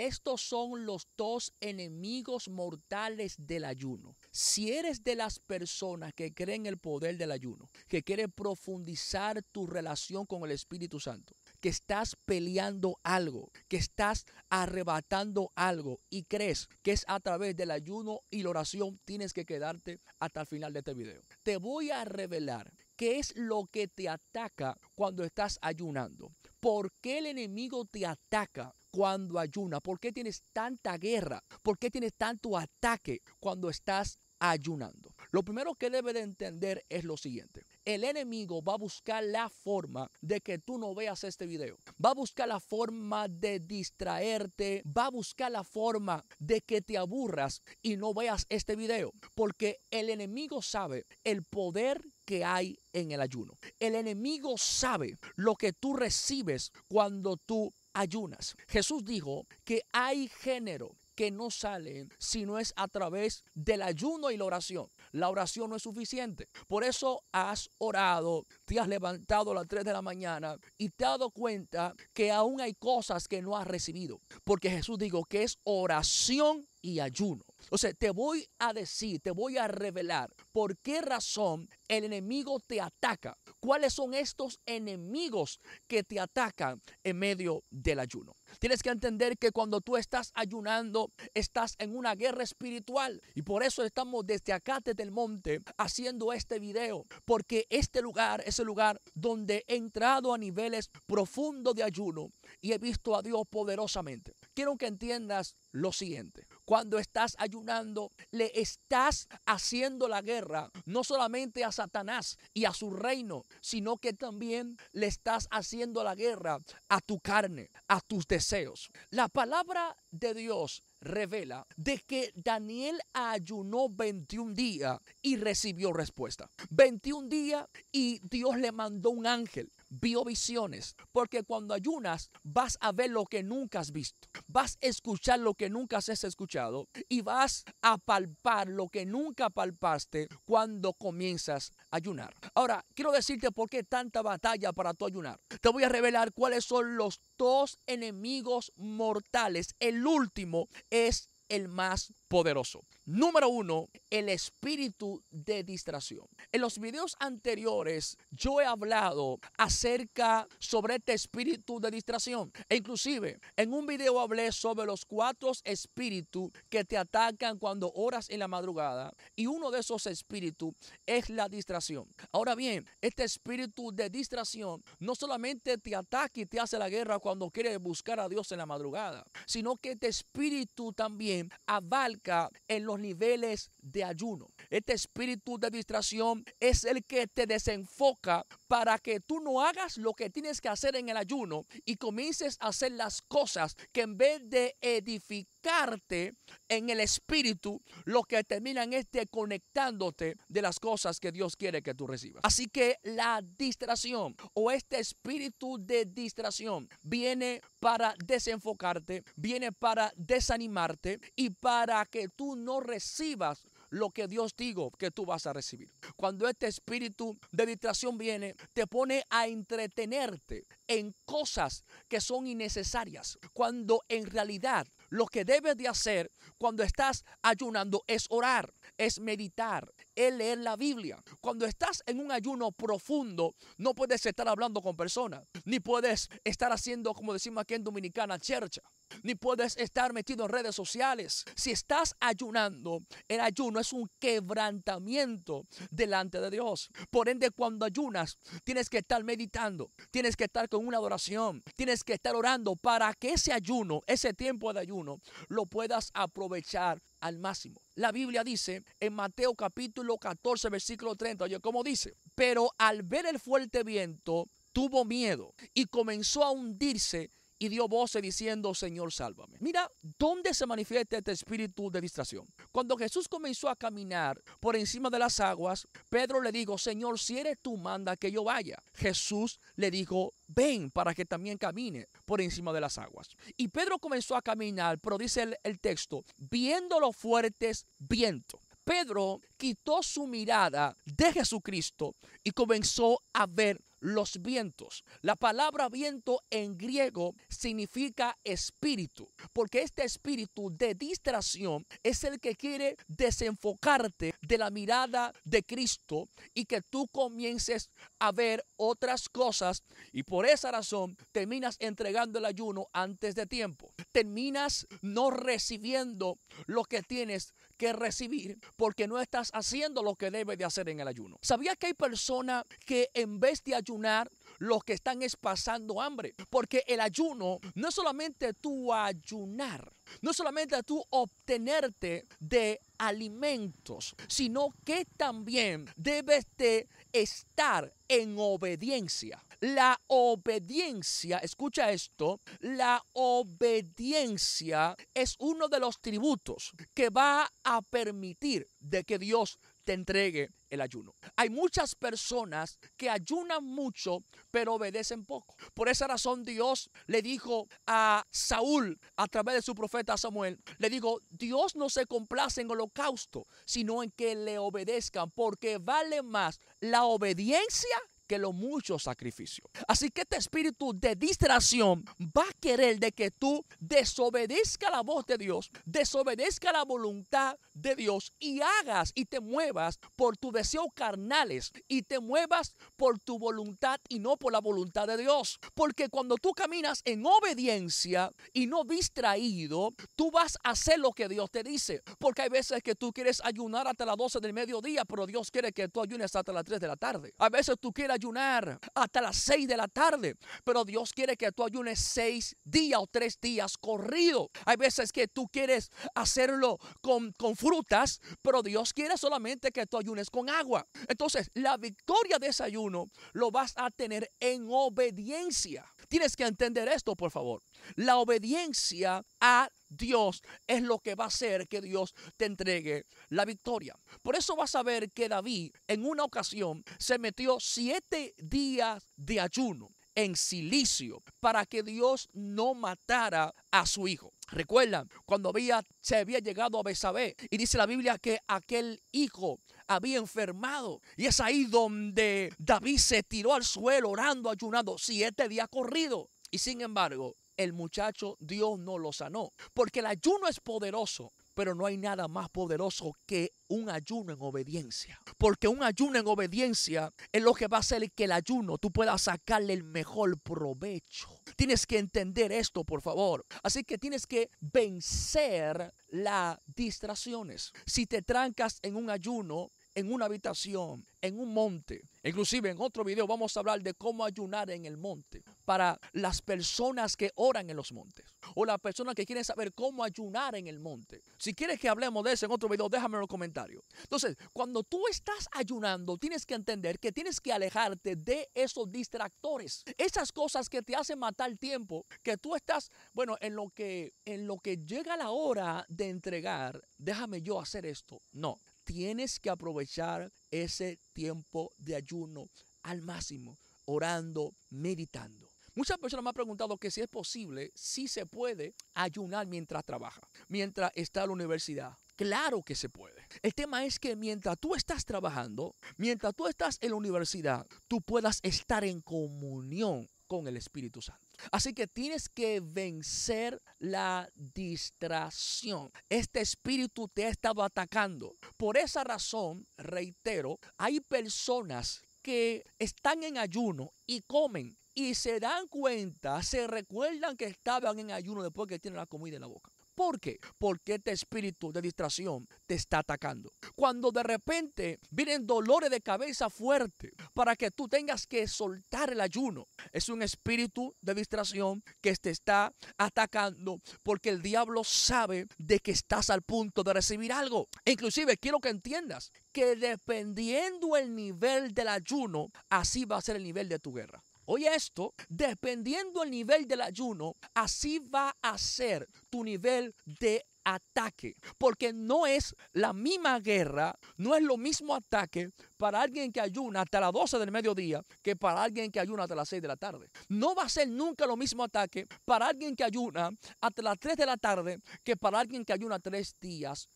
Estos son los dos enemigos mortales del ayuno. Si eres de las personas que creen en el poder del ayuno, que quiere profundizar tu relación con el Espíritu Santo, que estás peleando algo, que estás arrebatando algo y crees que es a través del ayuno y la oración, tienes que quedarte hasta el final de este video. Te voy a revelar qué es lo que te ataca cuando estás ayunando. ¿Por qué el enemigo te ataca cuando ayunas? ¿Por qué tienes tanta guerra? ¿Por qué tienes tanto ataque cuando estás ayunando? Lo primero que debe de entender es lo siguiente. El enemigo va a buscar la forma de que tú no veas este video. Va a buscar la forma de distraerte. Va a buscar la forma de que te aburras y no veas este video. Porque el enemigo sabe el poder que hay en el ayuno. El enemigo sabe lo que tú recibes cuando tú ayunas. Jesús dijo que hay género que no sale si no es a través del ayuno y la oración. La oración no es suficiente. Por eso has orado, te has levantado a las 3 de la mañana y te has dado cuenta que aún hay cosas que no has recibido. Porque Jesús dijo que es oración y ayuno. O sea, te voy a decir, te voy a revelar por qué razón el enemigo te ataca. ¿Cuáles son estos enemigos que te atacan en medio del ayuno? Tienes que entender que cuando tú estás ayunando, estás en una guerra espiritual. Y por eso estamos desde acá, desde el monte, haciendo este video. Porque este lugar es el lugar donde he entrado a niveles profundos de ayuno y he visto a Dios poderosamente. Quiero que entiendas lo siguiente cuando estás ayunando, le estás haciendo la guerra no solamente a Satanás y a su reino, sino que también le estás haciendo la guerra a tu carne, a tus deseos. La palabra de Dios revela de que Daniel ayunó 21 días y recibió respuesta. 21 días y Dios le mandó un ángel vio visiones, porque cuando ayunas vas a ver lo que nunca has visto, vas a escuchar lo que nunca has escuchado y vas a palpar lo que nunca palpaste cuando comienzas a ayunar. Ahora, quiero decirte por qué tanta batalla para tu ayunar. Te voy a revelar cuáles son los dos enemigos mortales. El último es el más poderoso. Número uno, el espíritu de distracción. En los videos anteriores yo he hablado acerca sobre este espíritu de distracción. E inclusive en un video hablé sobre los cuatro espíritus que te atacan cuando oras en la madrugada. Y uno de esos espíritus es la distracción. Ahora bien, este espíritu de distracción no solamente te ataca y te hace la guerra cuando quieres buscar a Dios en la madrugada, sino que este espíritu también abarca en los niveles de ayuno. Este espíritu de distracción es el que te desenfoca para que tú no hagas lo que tienes que hacer en el ayuno y comiences a hacer las cosas que en vez de edificarte en el espíritu, lo que terminan es conectándote de las cosas que Dios quiere que tú recibas. Así que la distracción o este espíritu de distracción viene para desenfocarte, viene para desanimarte y para que tú no recibas lo que Dios digo que tú vas a recibir. Cuando este espíritu de distracción viene, te pone a entretenerte en cosas que son innecesarias, cuando en realidad lo que debes de hacer cuando estás ayunando es orar, es meditar, es leer la Biblia. Cuando estás en un ayuno profundo, no puedes estar hablando con personas, ni puedes estar haciendo, como decimos aquí en Dominicana, chercha ni puedes estar metido en redes sociales. Si estás ayunando, el ayuno es un quebrantamiento delante de Dios. Por ende, cuando ayunas, tienes que estar meditando, tienes que estar con una adoración, tienes que estar orando para que ese ayuno, ese tiempo de ayuno, lo puedas aprovechar al máximo. La Biblia dice en Mateo capítulo 14, versículo 30, oye, ¿cómo dice? Pero al ver el fuerte viento, tuvo miedo y comenzó a hundirse y dio voces diciendo, Señor, sálvame. Mira, ¿dónde se manifiesta este espíritu de distracción? Cuando Jesús comenzó a caminar por encima de las aguas, Pedro le dijo, Señor, si eres tú, manda que yo vaya. Jesús le dijo, ven para que también camine por encima de las aguas. Y Pedro comenzó a caminar, pero dice el, texto, viendo los fuertes vientos. Pedro quitó su mirada de Jesucristo y comenzó a ver los vientos. La palabra viento en griego significa espíritu, porque este espíritu de distracción es el que quiere desenfocarte de la mirada de Cristo y que tú comiences a ver otras cosas y por esa razón terminas entregando el ayuno antes de tiempo. Terminas no recibiendo lo que tienes que recibir porque no estás haciendo lo que debes de hacer en el ayuno. Sabía que hay personas que en vez de ayunar, lo que están es pasando hambre? Porque el ayuno no es solamente tú ayunar, no es solamente tú obtenerte de alimentos, sino que también debes de estar en obediencia. La obediencia, escucha esto, la obediencia es uno de los tributos que va a permitir de que Dios te entregue el ayuno. Hay muchas personas que ayunan mucho, pero obedecen poco. Por esa razón Dios le dijo a Saúl a través de su profeta Samuel, le dijo, Dios no se complace en holocausto, sino en que le obedezcan, porque vale más la obediencia que los muchos sacrificios. Así que este espíritu de distracción va a querer de que tú desobedezca la voz de Dios, desobedezca la voluntad de Dios y hagas y te muevas por tus deseos carnales y te muevas por tu voluntad y no por la voluntad de Dios. Porque cuando tú caminas en obediencia y no distraído, tú vas a hacer lo que Dios te dice. Porque hay veces que tú quieres ayunar hasta las 12 del mediodía, pero Dios quiere que tú ayunes hasta las 3 de la tarde. A veces tú quieres ayunar hasta las seis de la tarde, pero Dios quiere que tú ayunes seis días o tres días corrido. Hay veces que tú quieres hacerlo con, con frutas, pero Dios quiere solamente que tú ayunes con agua. Entonces, la victoria de desayuno ayuno lo vas a tener en obediencia. Tienes que entender esto, por favor. La obediencia a Dios es lo que va a hacer que Dios te entregue la victoria. Por eso vas a ver que David en una ocasión se metió siete días de ayuno en silicio para que Dios no matara a su hijo. Recuerda, cuando había, se había llegado a Besabé, y dice la Biblia que aquel hijo había enfermado. Y es ahí donde David se tiró al suelo orando, ayunando siete días corrido. Y sin embargo, el muchacho Dios no lo sanó. Porque el ayuno es poderoso. Pero no hay nada más poderoso que un ayuno en obediencia. Porque un ayuno en obediencia es lo que va a hacer que el ayuno tú puedas sacarle el mejor provecho. Tienes que entender esto, por favor. Así que tienes que vencer las distracciones. Si te trancas en un ayuno, en una habitación, en un monte. Inclusive en otro video vamos a hablar de cómo ayunar en el monte para las personas que oran en los montes o las personas que quieren saber cómo ayunar en el monte. Si quieres que hablemos de eso en otro video, déjame en los comentarios. Entonces, cuando tú estás ayunando, tienes que entender que tienes que alejarte de esos distractores, esas cosas que te hacen matar el tiempo, que tú estás, bueno, en lo que en lo que llega la hora de entregar, déjame yo hacer esto. No, tienes que aprovechar ese tiempo de ayuno al máximo, orando, meditando. Muchas personas me han preguntado que si es posible, si se puede ayunar mientras trabaja, mientras está en la universidad. Claro que se puede. El tema es que mientras tú estás trabajando, mientras tú estás en la universidad, tú puedas estar en comunión con el Espíritu Santo. Así que tienes que vencer la distracción. Este espíritu te ha estado atacando. Por esa razón, reitero, hay personas que están en ayuno y comen y se dan cuenta, se recuerdan que estaban en ayuno después que tienen la comida en la boca. ¿Por qué? Porque este espíritu de distracción te está atacando. Cuando de repente vienen dolores de cabeza fuerte para que tú tengas que soltar el ayuno, es un espíritu de distracción que te está atacando porque el diablo sabe de que estás al punto de recibir algo. Inclusive quiero que entiendas que dependiendo el nivel del ayuno, así va a ser el nivel de tu guerra. Oye esto, dependiendo el nivel del ayuno, así va a ser tu nivel de ataque, porque no es la misma guerra, no es lo mismo ataque para alguien que ayuna hasta las 12 del mediodía que para alguien que ayuna hasta las 6 de la tarde. No va a ser nunca lo mismo ataque para alguien que ayuna hasta las 3 de la tarde que para alguien que ayuna 3 días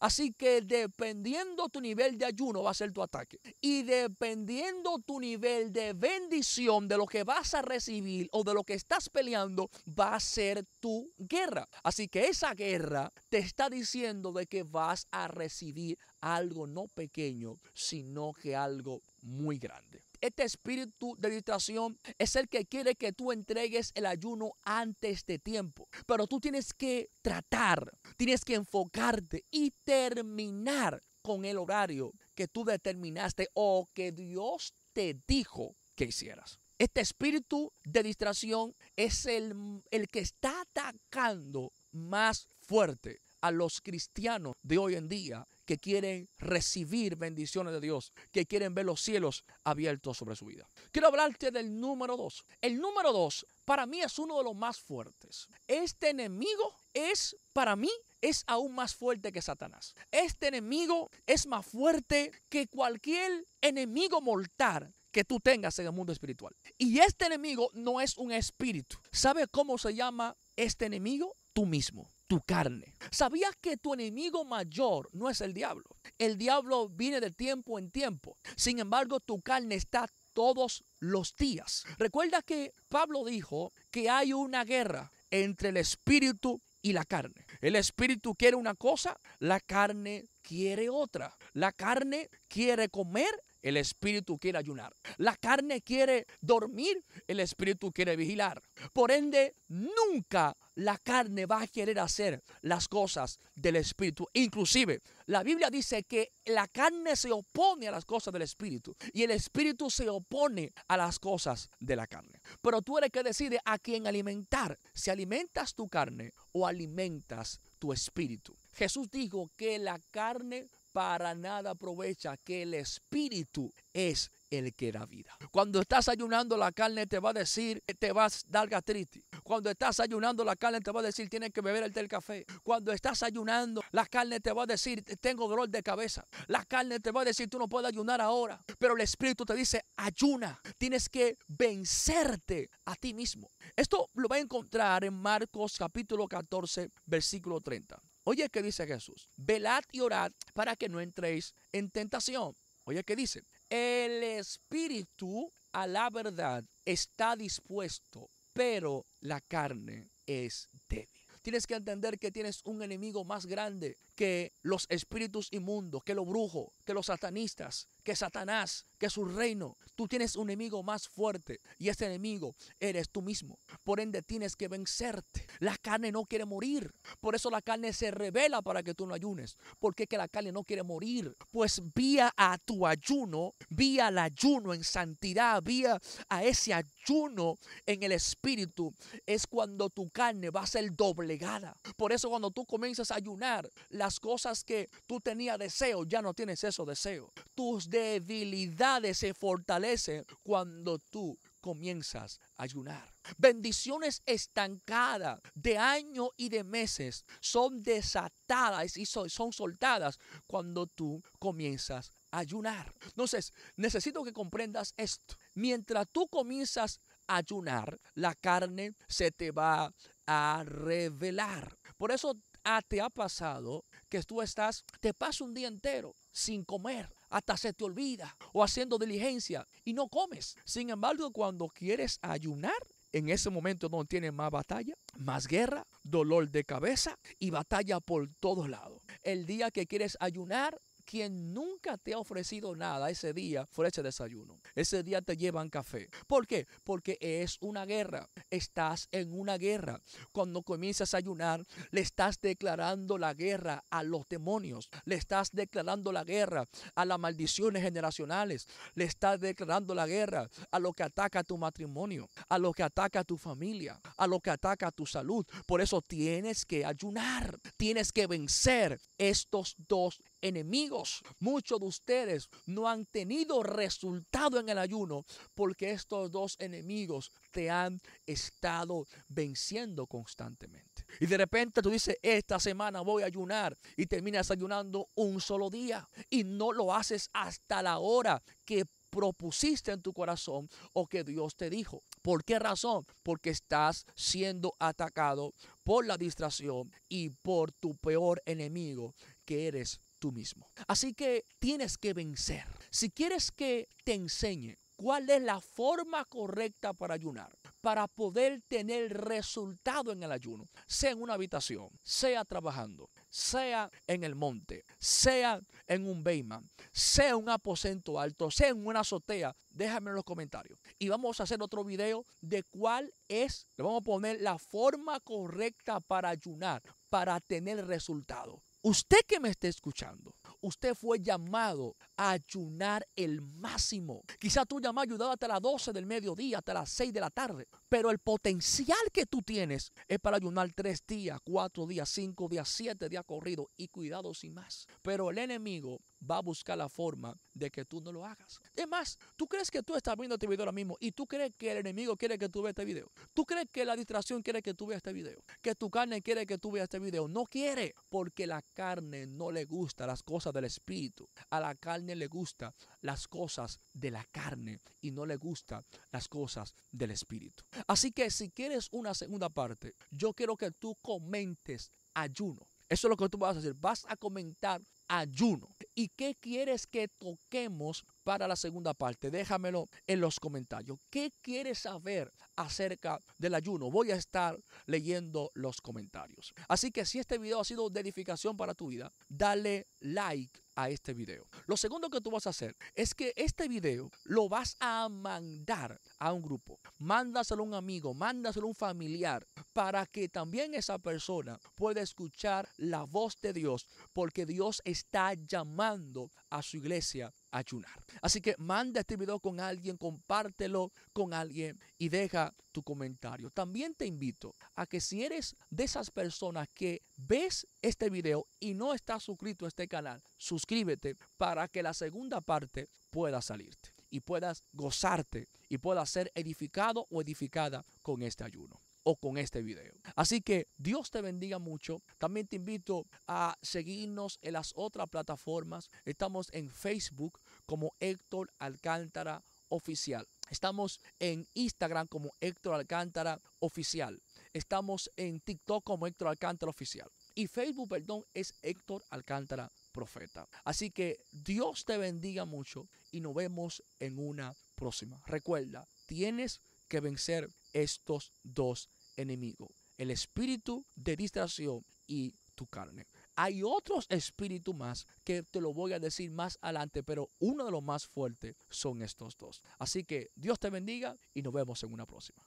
Así que dependiendo tu nivel de ayuno va a ser tu ataque. Y dependiendo tu nivel de bendición, de lo que vas a recibir o de lo que estás peleando, va a ser tu guerra. Así que esa guerra te está diciendo de que vas a recibir algo no pequeño, sino que algo muy grande. Este espíritu de distracción es el que quiere que tú entregues el ayuno antes de tiempo. Pero tú tienes que tratar, tienes que enfocarte y terminar con el horario que tú determinaste o que Dios te dijo que hicieras. Este espíritu de distracción es el, el que está atacando más fuerte a los cristianos de hoy en día que quieren recibir bendiciones de Dios, que quieren ver los cielos abiertos sobre su vida. Quiero hablarte del número dos. El número dos para mí es uno de los más fuertes. Este enemigo es para mí es aún más fuerte que Satanás. Este enemigo es más fuerte que cualquier enemigo mortal que tú tengas en el mundo espiritual. Y este enemigo no es un espíritu. ¿Sabe cómo se llama este enemigo? Tú mismo tu carne. ¿Sabías que tu enemigo mayor no es el diablo? El diablo viene de tiempo en tiempo. Sin embargo, tu carne está todos los días. Recuerda que Pablo dijo que hay una guerra entre el espíritu y la carne. El espíritu quiere una cosa, la carne quiere otra. La carne quiere comer el espíritu quiere ayunar. La carne quiere dormir, el espíritu quiere vigilar. Por ende, nunca la carne va a querer hacer las cosas del espíritu. Inclusive, la Biblia dice que la carne se opone a las cosas del espíritu y el espíritu se opone a las cosas de la carne. Pero tú eres que decide a quién alimentar. Si alimentas tu carne o alimentas tu espíritu. Jesús dijo que la carne para nada aprovecha que el espíritu es el que da vida. Cuando estás ayunando la carne te va a decir, te vas a dar gastritis. Cuando estás ayunando la carne te va a decir, tienes que beber el té del café. Cuando estás ayunando, la carne te va a decir, tengo dolor de cabeza. La carne te va a decir, tú no puedes ayunar ahora. Pero el Espíritu te dice, ayuna. Tienes que vencerte a ti mismo. Esto lo va a encontrar en Marcos capítulo 14, versículo 30. Oye, ¿qué dice Jesús? Velad y orad para que no entréis en tentación. Oye, ¿qué dice? El espíritu a la verdad está dispuesto, pero la carne es débil. Tienes que entender que tienes un enemigo más grande que los espíritus inmundos, que los brujos, que los satanistas, que Satanás, que su reino. Tú tienes un enemigo más fuerte y ese enemigo eres tú mismo. Por ende tienes que vencerte. La carne no quiere morir. Por eso la carne se revela para que tú no ayunes. Porque que la carne no quiere morir. Pues vía a tu ayuno, vía al ayuno en santidad, vía a ese ayuno en el espíritu, es cuando tu carne va a ser doblegada. Por eso cuando tú comienzas a ayunar, la cosas que tú tenías deseo, ya no tienes eso deseo. Tus debilidades se fortalecen cuando tú comienzas a ayunar. Bendiciones estancadas de año y de meses son desatadas y son soltadas cuando tú comienzas a ayunar. Entonces, necesito que comprendas esto. Mientras tú comienzas a ayunar, la carne se te va a revelar. Por eso ah, te ha pasado que tú estás, te pasa un día entero sin comer, hasta se te olvida o haciendo diligencia y no comes. Sin embargo, cuando quieres ayunar, en ese momento no tienes más batalla, más guerra, dolor de cabeza y batalla por todos lados. El día que quieres ayunar, quien nunca te ha ofrecido nada ese día ese desayuno. Ese día te llevan café. ¿Por qué? Porque es una guerra. Estás en una guerra. Cuando comienzas a ayunar, le estás declarando la guerra a los demonios. Le estás declarando la guerra a las maldiciones generacionales. Le estás declarando la guerra a lo que ataca a tu matrimonio, a lo que ataca a tu familia, a lo que ataca a tu salud. Por eso tienes que ayunar. Tienes que vencer estos dos enemigos. Muchos de ustedes no han tenido resultado en el ayuno porque estos dos enemigos te han estado venciendo constantemente. Y de repente tú dices, esta semana voy a ayunar y terminas ayunando un solo día y no lo haces hasta la hora que propusiste en tu corazón o que Dios te dijo. ¿Por qué razón? Porque estás siendo atacado por la distracción y por tu peor enemigo que eres tú mismo. Así que tienes que vencer. Si quieres que te enseñe cuál es la forma correcta para ayunar, para poder tener resultado en el ayuno, sea en una habitación, sea trabajando, sea en el monte, sea en un beima, sea un aposento alto, sea en una azotea, déjame en los comentarios. Y vamos a hacer otro video de cuál es, le vamos a poner la forma correcta para ayunar, para tener resultado. Usted que me esté escuchando, usted fue llamado a ayunar el máximo. Quizá tu llamado ayudado hasta las 12 del mediodía, hasta las 6 de la tarde. Pero el potencial que tú tienes es para ayunar tres días, cuatro días, cinco días, siete días corridos y cuidado sin más. Pero el enemigo va a buscar la forma de que tú no lo hagas. Es más, tú crees que tú estás viendo este video ahora mismo y tú crees que el enemigo quiere que tú veas este video. Tú crees que la distracción quiere que tú veas este video. Que tu carne quiere que tú veas este video. No quiere, porque la carne no le gusta las cosas del espíritu. A la carne le gusta las cosas de la carne y no le gusta las cosas del espíritu. Así que si quieres una segunda parte, yo quiero que tú comentes ayuno. Eso es lo que tú vas a hacer. Vas a comentar ayuno. ¿Y qué quieres que toquemos para la segunda parte? Déjamelo en los comentarios. ¿Qué quieres saber acerca del ayuno? Voy a estar leyendo los comentarios. Así que si este video ha sido de edificación para tu vida, dale like a este video. Lo segundo que tú vas a hacer es que este video lo vas a mandar a un grupo. Mándaselo a un amigo, mándaselo a un familiar para que también esa persona pueda escuchar la voz de Dios porque Dios es está llamando a su iglesia a ayunar. Así que manda este video con alguien, compártelo con alguien y deja tu comentario. También te invito a que si eres de esas personas que ves este video y no estás suscrito a este canal, suscríbete para que la segunda parte pueda salirte y puedas gozarte y puedas ser edificado o edificada con este ayuno o con este video. Así que Dios te bendiga mucho. También te invito a seguirnos en las otras plataformas. Estamos en Facebook como Héctor Alcántara Oficial. Estamos en Instagram como Héctor Alcántara Oficial. Estamos en TikTok como Héctor Alcántara Oficial. Y Facebook, perdón, es Héctor Alcántara Profeta. Así que Dios te bendiga mucho y nos vemos en una próxima. Recuerda, tienes que vencer estos dos enemigos, el espíritu de distracción y tu carne. Hay otros espíritus más que te lo voy a decir más adelante, pero uno de los más fuertes son estos dos. Así que Dios te bendiga y nos vemos en una próxima.